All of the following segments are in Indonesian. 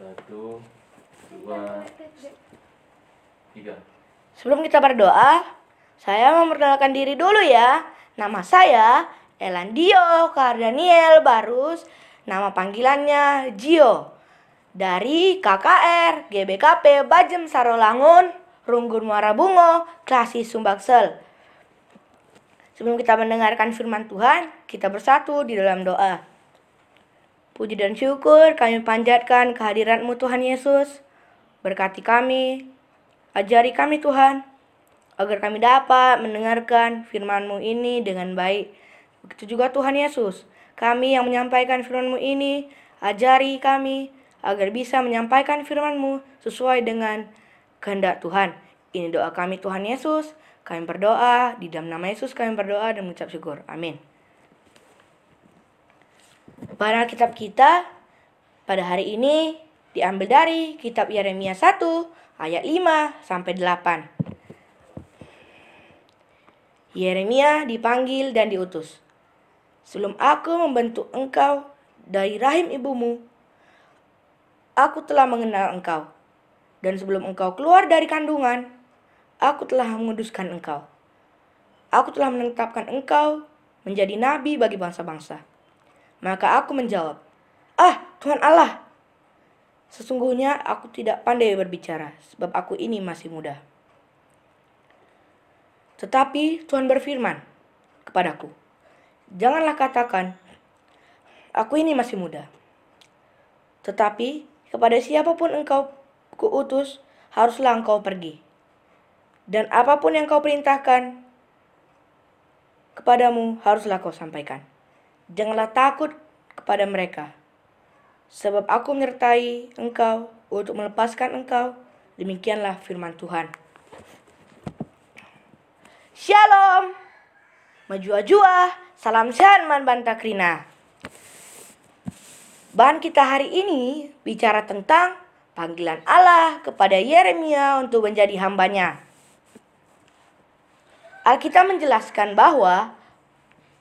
Satu, dua, tiga. Sebelum kita berdoa, saya memperkenalkan diri dulu ya. Nama saya Elandio Kardaniel Barus, nama panggilannya Gio. Dari KKR GBKP Bajem Sarolangun, Runggur Muara Bungo, Klasi Sumbaksel. Sebelum kita mendengarkan firman Tuhan, kita bersatu di dalam doa. Puji dan syukur kami panjatkan kehadiran-Mu Tuhan Yesus. Berkati kami, ajari kami Tuhan, agar kami dapat mendengarkan firmanmu ini dengan baik. Begitu juga Tuhan Yesus, kami yang menyampaikan firmanmu ini, ajari kami agar bisa menyampaikan firmanmu sesuai dengan kehendak Tuhan. Ini doa kami Tuhan Yesus, kami berdoa, di dalam nama Yesus kami berdoa dan mengucap syukur. Amin. Pemaparan kitab kita pada hari ini diambil dari kitab Yeremia 1 ayat 5 sampai 8. Yeremia dipanggil dan diutus. Sebelum aku membentuk engkau dari rahim ibumu, aku telah mengenal engkau. Dan sebelum engkau keluar dari kandungan, aku telah menguduskan engkau. Aku telah menetapkan engkau menjadi nabi bagi bangsa-bangsa. Maka aku menjawab, Ah, Tuhan Allah, sesungguhnya aku tidak pandai berbicara, sebab aku ini masih muda. Tetapi Tuhan berfirman kepadaku, Janganlah katakan, aku ini masih muda. Tetapi kepada siapapun engkau kuutus, haruslah engkau pergi. Dan apapun yang kau perintahkan kepadamu, haruslah kau sampaikan. Janganlah takut kepada mereka, sebab aku menyertai engkau untuk melepaskan engkau. Demikianlah firman Tuhan. Shalom. Majua-jua. Salam sehat man Bantakrina. Bahan kita hari ini bicara tentang panggilan Allah kepada Yeremia untuk menjadi hambanya. Alkitab menjelaskan bahwa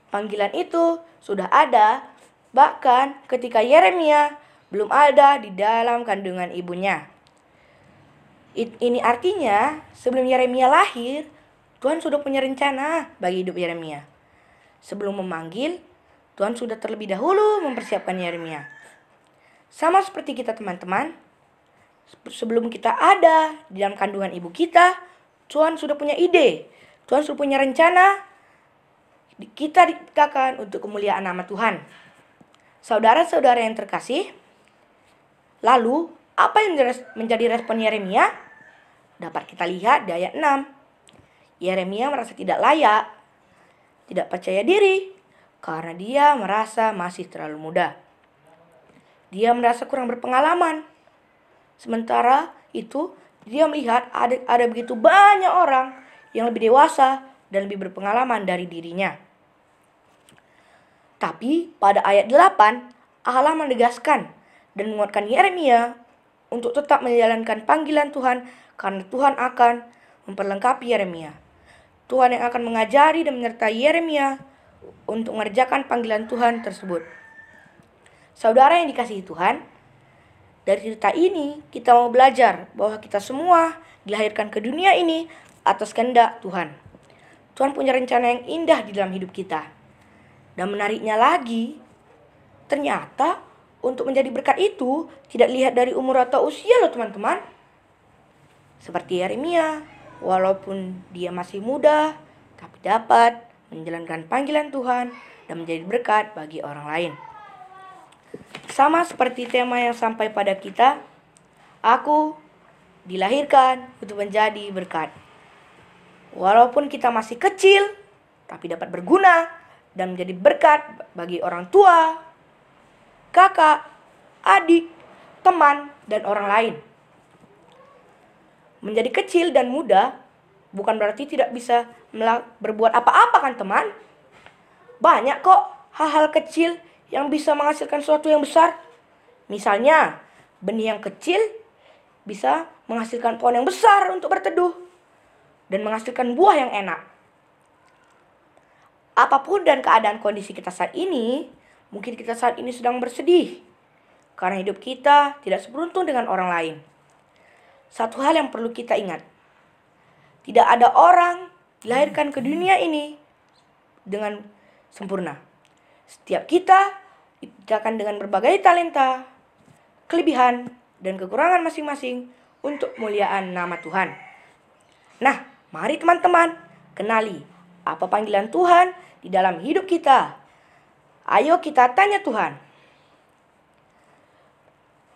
Panggilan itu sudah ada bahkan ketika Yeremia belum ada di dalam kandungan ibunya. Ini artinya sebelum Yeremia lahir, Tuhan sudah punya rencana bagi hidup Yeremia. Sebelum memanggil, Tuhan sudah terlebih dahulu mempersiapkan Yeremia. Sama seperti kita teman-teman, sebelum kita ada di dalam kandungan ibu kita, Tuhan sudah punya ide, Tuhan sudah punya rencana kita diciptakan untuk kemuliaan nama Tuhan. Saudara-saudara yang terkasih, lalu apa yang menjadi respon Yeremia? Dapat kita lihat di ayat 6. Yeremia merasa tidak layak, tidak percaya diri, karena dia merasa masih terlalu muda. Dia merasa kurang berpengalaman. Sementara itu, dia melihat ada, ada begitu banyak orang yang lebih dewasa dan lebih berpengalaman dari dirinya. Tapi pada ayat 8, Allah menegaskan dan menguatkan Yeremia untuk tetap menjalankan panggilan Tuhan karena Tuhan akan memperlengkapi Yeremia. Tuhan yang akan mengajari dan menyertai Yeremia untuk mengerjakan panggilan Tuhan tersebut. Saudara yang dikasihi Tuhan, dari cerita ini kita mau belajar bahwa kita semua dilahirkan ke dunia ini atas kehendak Tuhan. Tuhan punya rencana yang indah di dalam hidup kita. Dan menariknya lagi, ternyata untuk menjadi berkat itu tidak lihat dari umur atau usia loh teman-teman. Seperti Yeremia, walaupun dia masih muda, tapi dapat menjalankan panggilan Tuhan dan menjadi berkat bagi orang lain. Sama seperti tema yang sampai pada kita, aku dilahirkan untuk menjadi berkat. Walaupun kita masih kecil, tapi dapat berguna dan menjadi berkat bagi orang tua, kakak, adik, teman, dan orang lain. Menjadi kecil dan muda bukan berarti tidak bisa berbuat apa-apa kan teman? Banyak kok hal-hal kecil yang bisa menghasilkan sesuatu yang besar. Misalnya, benih yang kecil bisa menghasilkan pohon yang besar untuk berteduh dan menghasilkan buah yang enak. Apapun dan keadaan kondisi kita saat ini, mungkin kita saat ini sedang bersedih karena hidup kita tidak seberuntung dengan orang lain. Satu hal yang perlu kita ingat, tidak ada orang dilahirkan ke dunia ini dengan sempurna. Setiap kita diciptakan dengan berbagai talenta, kelebihan, dan kekurangan masing-masing untuk muliaan nama Tuhan. Nah, mari teman-teman kenali apa panggilan Tuhan di dalam hidup kita? Ayo kita tanya Tuhan.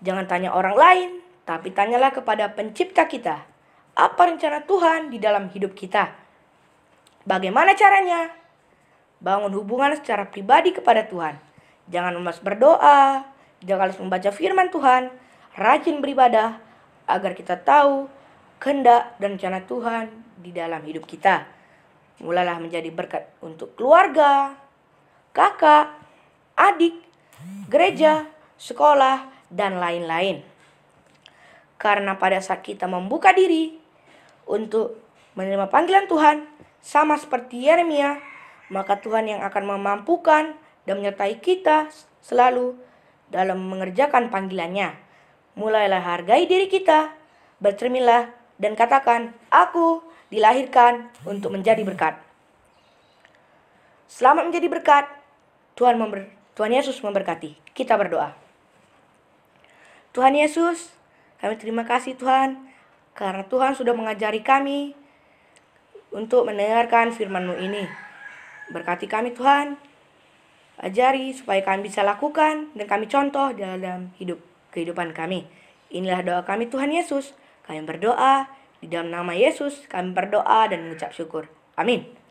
Jangan tanya orang lain, tapi tanyalah kepada pencipta kita. Apa rencana Tuhan di dalam hidup kita? Bagaimana caranya? Bangun hubungan secara pribadi kepada Tuhan. Jangan lemas berdoa, jangan lupa membaca firman Tuhan, rajin beribadah agar kita tahu kehendak dan rencana Tuhan di dalam hidup kita. Mulailah menjadi berkat untuk keluarga, kakak, adik, gereja, sekolah, dan lain-lain. Karena pada saat kita membuka diri untuk menerima panggilan Tuhan, sama seperti Yeremia, maka Tuhan yang akan memampukan dan menyertai kita selalu dalam mengerjakan panggilannya. Mulailah hargai diri kita, bercerminlah dan katakan, aku dilahirkan untuk menjadi berkat. Selamat menjadi berkat. Tuhan member, Tuhan Yesus memberkati. Kita berdoa. Tuhan Yesus, kami terima kasih Tuhan karena Tuhan sudah mengajari kami untuk mendengarkan firman-Mu ini. Berkati kami Tuhan, ajari supaya kami bisa lakukan dan kami contoh dalam hidup kehidupan kami. Inilah doa kami Tuhan Yesus. Kami berdoa di dalam nama Yesus kami berdoa dan mengucap syukur. Amin.